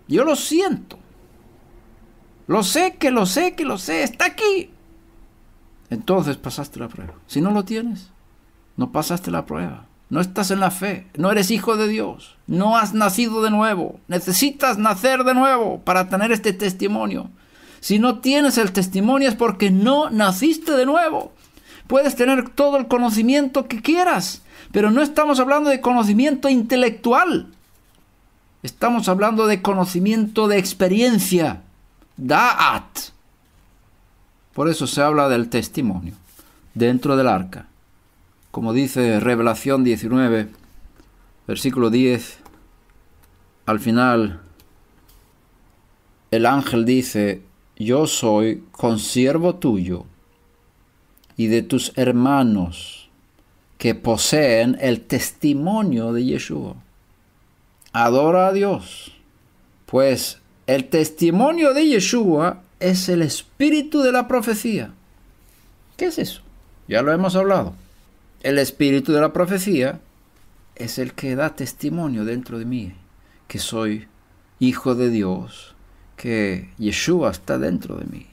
Yo lo siento. Lo sé, que lo sé, que lo sé. Está aquí. Entonces pasaste la prueba. Si no lo tienes, no pasaste la prueba. No estás en la fe. No eres hijo de Dios. No has nacido de nuevo. Necesitas nacer de nuevo para tener este testimonio. Si no tienes el testimonio es porque no naciste de nuevo. Puedes tener todo el conocimiento que quieras, pero no estamos hablando de conocimiento intelectual. Estamos hablando de conocimiento de experiencia. Da'at. Por eso se habla del testimonio dentro del arca. Como dice Revelación 19, versículo 10, al final el ángel dice, yo soy consiervo tuyo y de tus hermanos que poseen el testimonio de Yeshua. Adora a Dios, pues el testimonio de Yeshua es el espíritu de la profecía. ¿Qué es eso? Ya lo hemos hablado. El espíritu de la profecía es el que da testimonio dentro de mí, que soy hijo de Dios, que Yeshua está dentro de mí,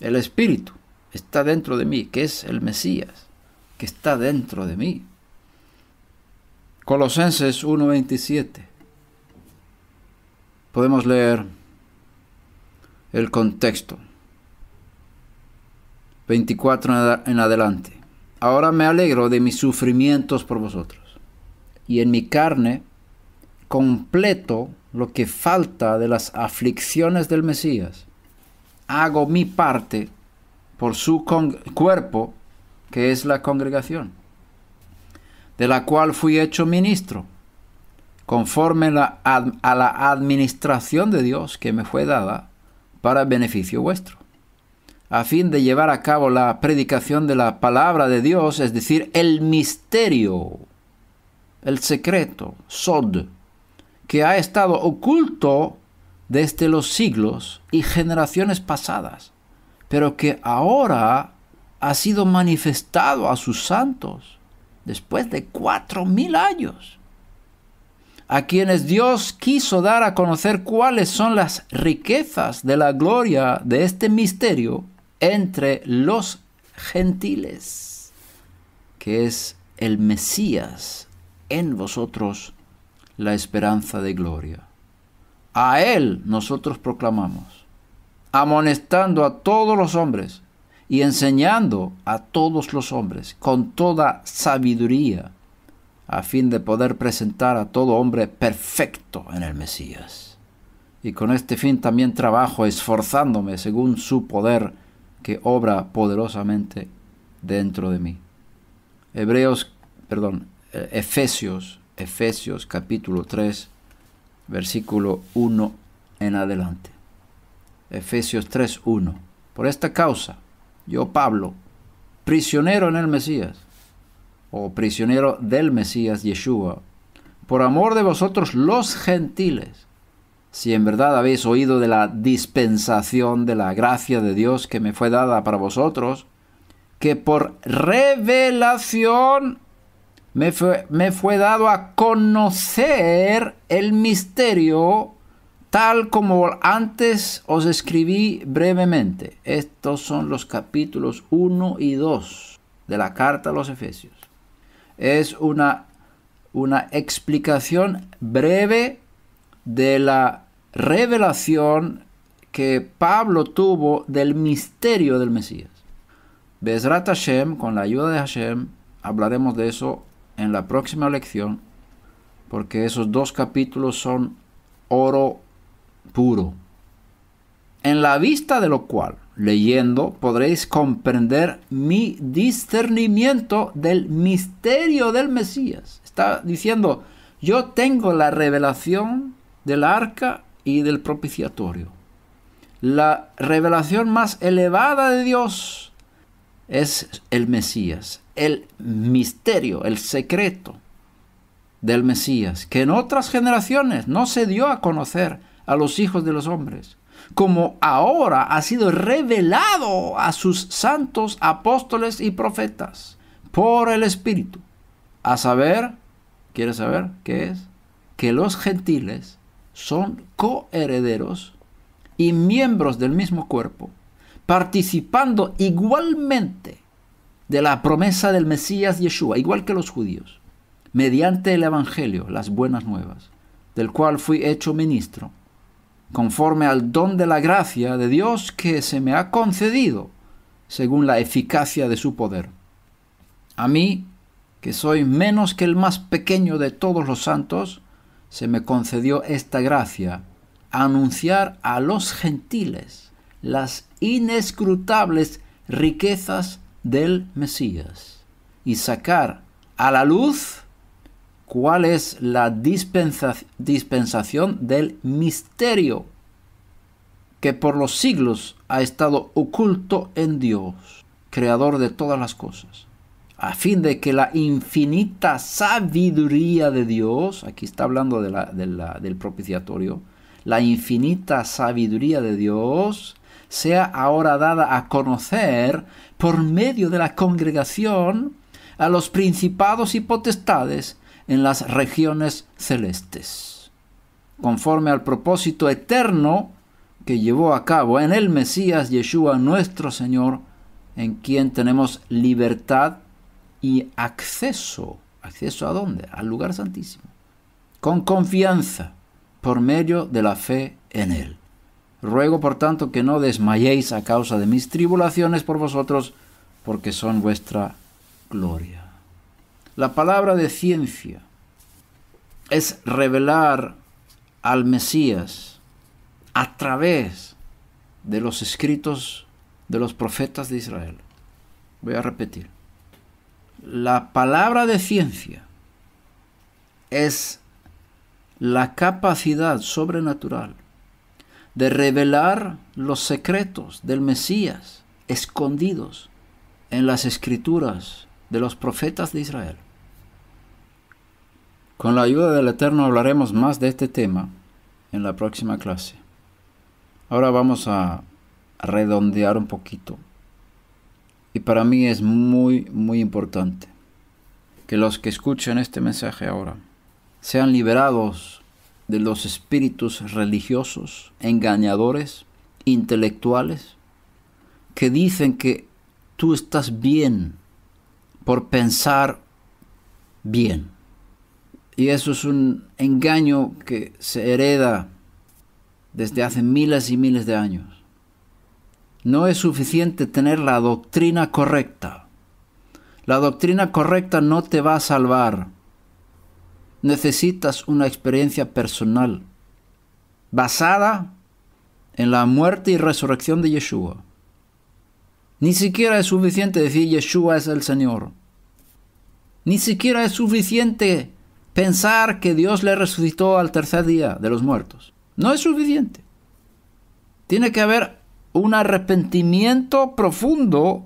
el espíritu está dentro de mí, que es el Mesías, que está dentro de mí. Colosenses 1:27. Podemos leer el contexto. 24 en adelante. Ahora me alegro de mis sufrimientos por vosotros. Y en mi carne completo lo que falta de las aflicciones del Mesías. Hago mi parte por su cuerpo, que es la congregación, de la cual fui hecho ministro, conforme a la administración de Dios que me fue dada para beneficio vuestro, a fin de llevar a cabo la predicación de la palabra de Dios, es decir, el misterio, el secreto, sod, que ha estado oculto desde los siglos y generaciones pasadas pero que ahora ha sido manifestado a sus santos después de cuatro mil años, a quienes Dios quiso dar a conocer cuáles son las riquezas de la gloria de este misterio entre los gentiles, que es el Mesías en vosotros la esperanza de gloria. A Él nosotros proclamamos amonestando a todos los hombres y enseñando a todos los hombres con toda sabiduría, a fin de poder presentar a todo hombre perfecto en el Mesías. Y con este fin también trabajo esforzándome según su poder que obra poderosamente dentro de mí. Hebreos, perdón, eh, Efesios, Efesios capítulo 3, versículo 1 en adelante. Efesios 3.1. Por esta causa, yo Pablo, prisionero en el Mesías, o prisionero del Mesías Yeshua, por amor de vosotros los gentiles, si en verdad habéis oído de la dispensación de la gracia de Dios que me fue dada para vosotros, que por revelación me fue, me fue dado a conocer el misterio Tal como antes os escribí brevemente, estos son los capítulos 1 y 2 de la carta a los Efesios. Es una, una explicación breve de la revelación que Pablo tuvo del misterio del Mesías. Besrat Hashem, con la ayuda de Hashem, hablaremos de eso en la próxima lección, porque esos dos capítulos son oro puro, en la vista de lo cual, leyendo, podréis comprender mi discernimiento del misterio del Mesías. Está diciendo, yo tengo la revelación del arca y del propiciatorio. La revelación más elevada de Dios es el Mesías, el misterio, el secreto del Mesías, que en otras generaciones no se dio a conocer, a los hijos de los hombres, como ahora ha sido revelado a sus santos apóstoles y profetas por el Espíritu. A saber, ¿quieres saber qué es? Que los gentiles son coherederos y miembros del mismo cuerpo, participando igualmente de la promesa del Mesías Yeshua, igual que los judíos, mediante el Evangelio, las buenas nuevas, del cual fui hecho ministro conforme al don de la gracia de Dios que se me ha concedido, según la eficacia de su poder. A mí, que soy menos que el más pequeño de todos los santos, se me concedió esta gracia, anunciar a los gentiles las inescrutables riquezas del Mesías y sacar a la luz cuál es la dispensación del misterio que por los siglos ha estado oculto en Dios, creador de todas las cosas, a fin de que la infinita sabiduría de Dios, aquí está hablando del propiciatorio, la infinita sabiduría de Dios sea ahora dada a conocer por medio de la congregación a los principados y potestades en las regiones celestes, conforme al propósito eterno que llevó a cabo en el Mesías Yeshua nuestro Señor, en quien tenemos libertad y acceso. ¿Acceso a dónde? Al lugar santísimo. Con confianza, por medio de la fe en Él. Ruego, por tanto, que no desmayéis a causa de mis tribulaciones por vosotros, porque son vuestra gloria. La palabra de ciencia es revelar al Mesías a través de los escritos de los profetas de Israel. Voy a repetir. La palabra de ciencia es la capacidad sobrenatural de revelar los secretos del Mesías escondidos en las escrituras de los profetas de Israel. Con la ayuda del Eterno hablaremos más de este tema en la próxima clase. Ahora vamos a redondear un poquito. Y para mí es muy, muy importante que los que escuchen este mensaje ahora sean liberados de los espíritus religiosos, engañadores, intelectuales, que dicen que tú estás bien por pensar bien y eso es un engaño que se hereda desde hace miles y miles de años. No es suficiente tener la doctrina correcta. La doctrina correcta no te va a salvar. Necesitas una experiencia personal basada en la muerte y resurrección de Yeshua. Ni siquiera es suficiente decir Yeshua es el Señor. Ni siquiera es suficiente pensar que Dios le resucitó al tercer día de los muertos. No es suficiente. Tiene que haber un arrepentimiento profundo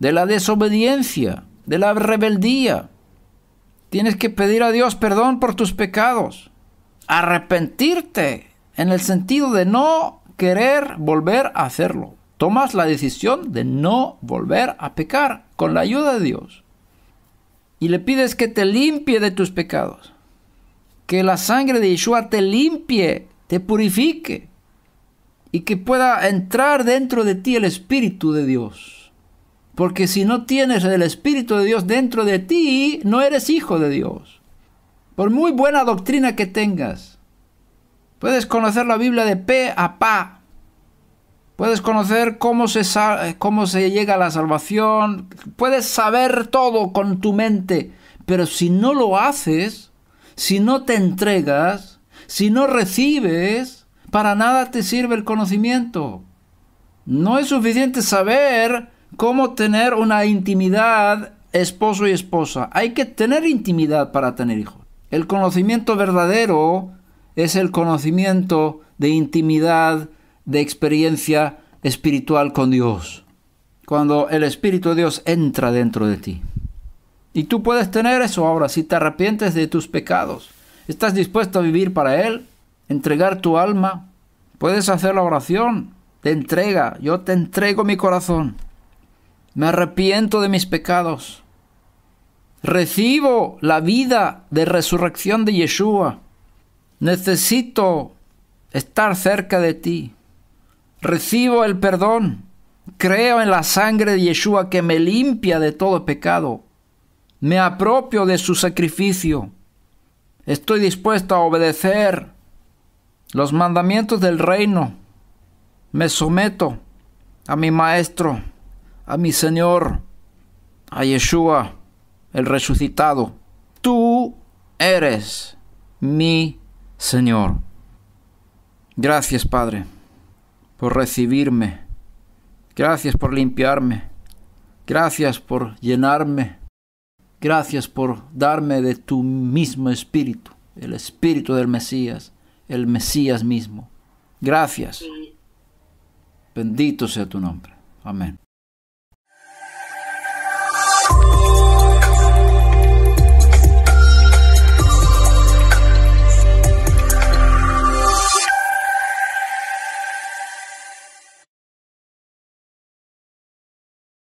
de la desobediencia, de la rebeldía. Tienes que pedir a Dios perdón por tus pecados. Arrepentirte en el sentido de no querer volver a hacerlo. Tomas la decisión de no volver a pecar con la ayuda de Dios y le pides que te limpie de tus pecados, que la sangre de Yeshua te limpie, te purifique y que pueda entrar dentro de ti el Espíritu de Dios. Porque si no tienes el Espíritu de Dios dentro de ti, no eres hijo de Dios. Por muy buena doctrina que tengas, puedes conocer la Biblia de pe a pa, Puedes conocer cómo se, cómo se llega a la salvación. Puedes saber todo con tu mente. Pero si no lo haces, si no te entregas, si no recibes, para nada te sirve el conocimiento. No es suficiente saber cómo tener una intimidad esposo y esposa. Hay que tener intimidad para tener hijos. El conocimiento verdadero es el conocimiento de intimidad de experiencia espiritual con Dios, cuando el Espíritu de Dios entra dentro de ti. Y tú puedes tener eso ahora si te arrepientes de tus pecados. ¿Estás dispuesto a vivir para Él? ¿Entregar tu alma? Puedes hacer la oración te entrega. Yo te entrego mi corazón. Me arrepiento de mis pecados. Recibo la vida de resurrección de Yeshua. Necesito estar cerca de ti. Recibo el perdón. Creo en la sangre de Yeshua que me limpia de todo pecado. Me apropio de su sacrificio. Estoy dispuesto a obedecer los mandamientos del reino. Me someto a mi Maestro, a mi Señor, a Yeshua, el resucitado. Tú eres mi Señor. Gracias, Padre por recibirme. Gracias por limpiarme. Gracias por llenarme. Gracias por darme de tu mismo espíritu, el espíritu del Mesías, el Mesías mismo. Gracias. Bendito sea tu nombre. Amén.